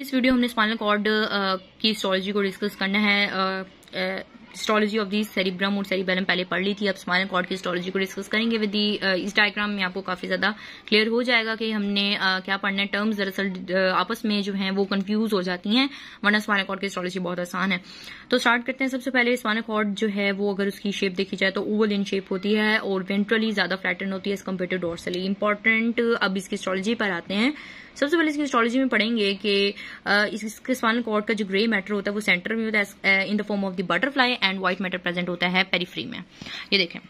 इस वीडियो हमने spinal cord की हिस्टोलॉजी को डिस्कस करना है हिस्टोलॉजी ऑफ दी सेरिब्रम और सेरिबेलम पहले पढ़ ली थी अब स्माइल कॉर्ड की हिस्टोलॉजी को डिस्कस करेंगे विद दी uh, इस डायग्राम में आपको काफी ज्यादा क्लियर हो जाएगा कि हमने uh, क्या पढ़ना है टर्म्स दरअसल uh, आपस में जो है वो कंफ्यूज हो जाती हैं वरना स्माइल कॉर्ड की हिस्टोलॉजी बहुत आसान है तो स्टार्ट करते हैं सबसे पहले स्माइल कॉर्ड जो है वो अगर उसकी शेप देखी जाए तो ओवल इन शेप होती है और वेंट्रली ज्यादा फ्लैटन होती है as compare to dorsally important अब इसकी हिस्टोलॉजी पर आते हैं सबसे पहले इसकी हिस्टोलॉजी में पढ़ेंगे कि uh, इसके स्पाइनल कॉर्ड का जो ग्रे मैटर होता है वो सेंटर में होता है in the form of the butterfly and white matter present होता है पेरीफ्री में ये देखें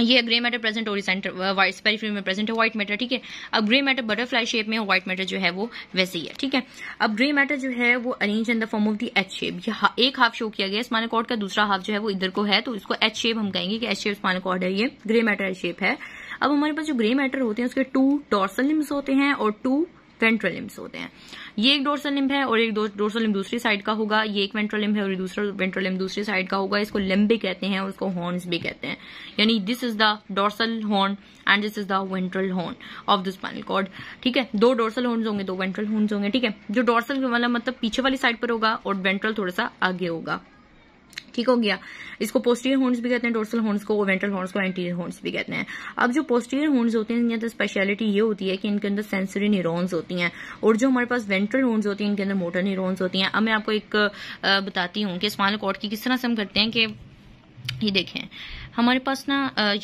ये ग्रे मैटर प्रेजेंट और सेंटर वाइट पेरीफ्री में प्रेजेंट है व्हाइट मैटर ठीक है अब ग्रे मैटर बटरफ्लाई शेप में व्हाइट मैटर जो है वो वैसे ही है ठीक है अब ग्रे मैटर जो है वो arrange in the form of the H shape एक हाफ शो किया गया स्मानल कॉर्ड का दूसरा हाफ जो है वो इधर को है तो इसको एच शेप हम कहेंगे कि एच शेप स्मानल कॉर्ड है ये ग्रे मैटर शेप है अब हमारे पास जो ग्रे मैटर होते हैं उसके टू डॉर्सल लिम्स होते हैं और टू वेंट्रल लिम्स होते हैं ये एक डोर्सल लिम्ब है और एक डोर्सल लिम्ब दूसरी साइड का होगा ये एक वेंट्रल लिम्ब है और दूसरा वेंट्रल लिम्ब दूसरी साइड का होगा इसको लिम्ब भी कहते हैं और उसको हॉर्न्स भी कहते हैं यानी this is the dorsal horn and this is the ventral horn of the spinal cord ठीक है दो डोर्सल हॉर्न्स होंगे दो वेंट्रल हॉर्न्स होंगे ठीक है जो डोर्सल वाला मतलब पीछे वाली साइड पर होगा और वेंट्रल थोड़ा सा आगे होगा ठीक हो गया इसको पोस्टीरियर हॉर्न्स भी कहते हैं डोर्सल हॉर्न्स को वेंट्रल हॉर्न्स को एंटीरियर हॉर्न्स भी कहते हैं अब जो पोस्टीरियर हॉर्न्स होते हैं इनके अंदर स्पेशलिटी ये होती है कि इनके अंदर सेंसरी न्यूरॉन्स होती हैं और जो हमारे पास वेंट्रल हॉर्न्स होती हैं इनके अंदर मोटर न्यूरॉन्स होती हैं अब मैं आपको एक बताती हूँ कि स्मॉल कॉर्ड की किस तरह से हम करते हैं कि ये देखें हमारे पास ना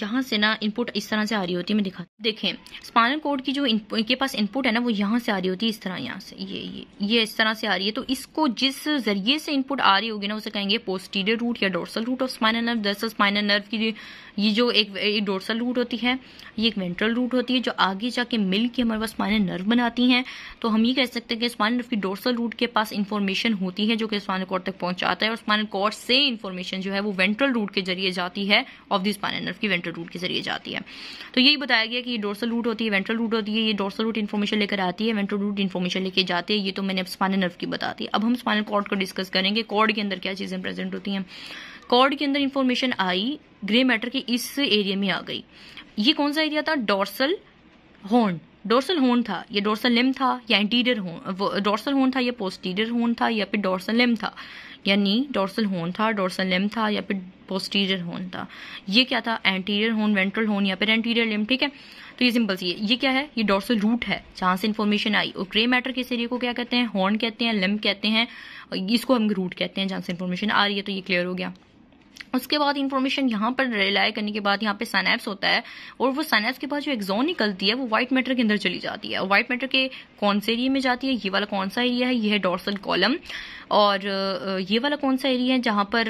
यहाँ से ना इनपुट इस तरह से आ रही होती है मैं दिखा देखें स्पाइनल कोड की जो इनके पास इनपुट है ना वो यहाँ से आ रही होती है इस तरह यहाँ से ये ये ये इस तरह से आ रही है तो इसको जिस जरिए से इनपुट आ रही होगी ना उसे कहेंगे पोस्टीरियर रूट या dorsal root of spinal nerve दरअसल स्पाइनल नर्व की ये जो एक, डोरसल डोर्सल रूट होती है ये एक वेंट्रल रूट होती है जो आगे जाके मिल के हमारे पास स्पाइनल नर्व बनाती हैं तो हम ये कह सकते हैं कि स्पाइनल नर्व की डोर्सल रूट के पास इन्फॉर्मेशन होती है जो कि स्पाइनल कॉर्ड तक पहुंचाता है और स्पाइनल कॉर्ड से इन्फॉर्मेशन जो है वो वेंट्रल रूट के जरिए जाती है ऑफ दिस स्पाइनल नर्व की वेंट्रल रूट के जरिए जाती है तो यही बताया गया कि ये डोर्सल रूट होती है वेंट्रल रूट होती है ये डोर्सल रूट इन्फॉर्मेशन लेकर आती है वेंट्रल रूट इन्फॉर्मेशन लेकर जाती है ये तो मैंने स्पाइनल नर्व की बता दी अब हम स्पाइनल कॉर्ड को डिस्कस करेंगे कॉर्ड के अंदर क्या चीज़ें प्रेजेंट होती हैं कॉर्ड के अंदर इन्फॉर्मेशन आई ग्रे मैटर के इस एरिया में आ गई ये कौन सा एरिया था डोर्सल हॉर्न डोर्सल होन था या डोर्सल लिम था या एंटीरियर होन डोर्सल होन था या पोस्टीरियर होन था या फिर डोर्सल लिम था यानी डोर्सल होन था डोर्सल लिम था या फिर पोस्टीरियर होन था ये क्या था एंटीरियर होन वेंट्रल होन या फिर एंटीरियर लिम ठीक है तो ये सिंपल सी है ये क्या है ये डोर्सल रूट है जहां से इन्फॉर्मेशन आई और ग्रे मैटर के एरिया को क्या कहते हैं हॉर्न कहते हैं लिम्ब कहते हैं इसको हम रूट कहते हैं जहां से इन्फॉर्मेशन आ रही है तो ये क्लियर हो गया उसके बाद इन्फॉर्मेशन यहाँ पर रिलाई करने के बाद यहाँ पे सैनैप्स होता है और वो सैनैप्स के बाद जो एक्जोन निकलती है वो व्हाइट मैटर के अंदर चली जाती है व्हाइट मैटर के कौन से एरिया में जाती है ये वाला कौन सा एरिया है ये है डॉर्सल कॉलम और ये वाला कौन सा एरिया है जहाँ पर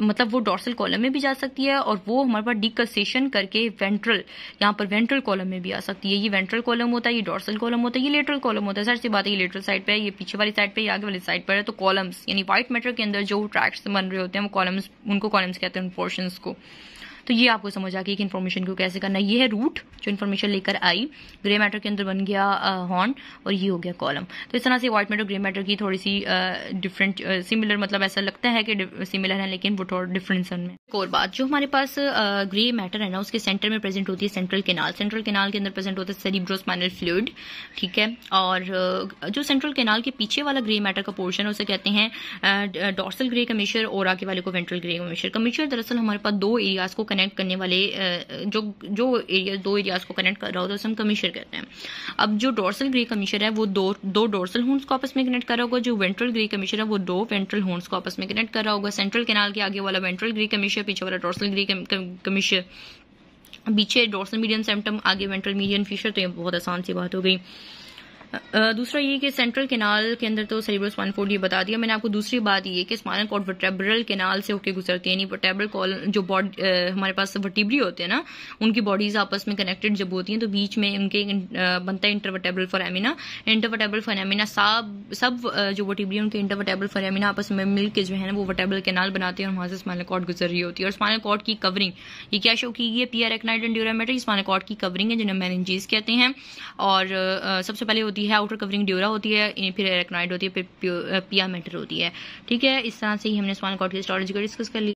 मतलब वो डॉर्सल कॉलम में भी जा सकती है और वो हमारे पास डिकसेशन करके वेंट्रल यहाँ पर वेंट्रल कॉलम में भी आ सकती है ये वेंट्रल कॉलम होता है ये डॉर्सल कॉलम होता है ये लेटरल कॉलम होता है सर से बात है ये लेटरल साइड पर है ये पीछे वाली साइड पर आगे वाली साइड पर है तो कॉलम्स यानी व्हाइट मैटर के अंदर जो ट्रैक्स बन रहे होते हैं वो कॉलम्स उनको कॉलम्स कहते हैं उन पोर्शंस को तो ये आपको समझ आ गई कि इन्फॉर्मेशन को कैसे करना ये है रूट जो इन्फॉर्मेशन लेकर आई ग्रे मैटर के अंदर बन गया हॉर्न uh, और ये हो गया कॉलम तो इस तरह से व्हाइट मैटर ग्रे मैटर की थोड़ी सी डिफरेंट सिमिलर मतलब ऐसा लगता है कि सिमिलर है लेकिन वो थोड़ा डिफरेंस में उनमें एक और बात जो हमारे पास ग्रे uh, मैटर है ना उसके सेंटर में प्रेजेंट होती है सेंट्रल केनाल सेंट्रल केनाल के अंदर प्रेजेंट होता है सेरिब्रोस्पाइनल फ्लूड ठीक है और uh, जो सेंट्रल केनाल के पीछे वाला ग्रे मैटर का पोर्शन है उसे कहते हैं डॉर्सल ग्रे कमीशर और आगे वाले को वेंट्रल ग्रे कमीशर कमीशर दरअसल हमारे पास दो एरियाज को कनेक्ट करने वाले जो जो एरिया दो एरियाज को कनेक्ट कर रहा होता है उसे हम कमीशर कहते हैं अब जो डोर्सल ग्रे कमीशर है वो दो डोर्सल होन्स को आपस में कनेक्ट कर रहा होगा जो वेंट्रल ग्रे कमीशर है वो दो वेंट्रल होन्स को आपस में कनेक्ट कर रहा होगा सेंट्रल कैनाल के आगे वाला वेंट्रल ग्रे कमीशर पीछे वाला डोर्सल ग्रे कमीशर पीछे डोर्सल मीडियम सेम्टम आगे वेंट्रल मीडियम फिशर तो ये बहुत आसान सी बात हो गई दूसरा ये कि सेंट्रल केनाल के अंदर तो सेलिब्रस वन फोर्ड ये बता दिया मैंने आपको दूसरी बात ये कि स्मारक कॉर्ड वर्टेब्रल केनाल से होकर गुजरती है वर्टेब्रल कॉल जो बॉडी हमारे पास वर्टिब्री होते हैं ना उनकी बॉडीज आपस में कनेक्टेड जब होती हैं तो बीच में उनके बनता है इंटरवर्टेबल फॉरेमिना इंटरवर्टेबल फॉरेमिना सब सब जो वर्टिब्री उनके इंटरवर्टेबल फॉरेमिना आपस में मिल के जो है ना वो वर्टेबल केनाल बनाते हैं और वहां से स्पाइनल कॉर्ड गुजर रही होती है और स्पाइनल कॉर्ड की कवरिंग ये क्या शो की है arachnoid and dura mater spinal cord की कवरिंग है जिन्हें मैनजीज कहते हैं और सबसे पहले होती है होती है आउटर कवरिंग ड्यूरा होती है फिर एरेक्नॉइड होती है फिर पिया मेटर होती है ठीक है इस तरह से ही हमने स्मॉल कॉट हिस्टोलॉजी को डिस्कस कर लिया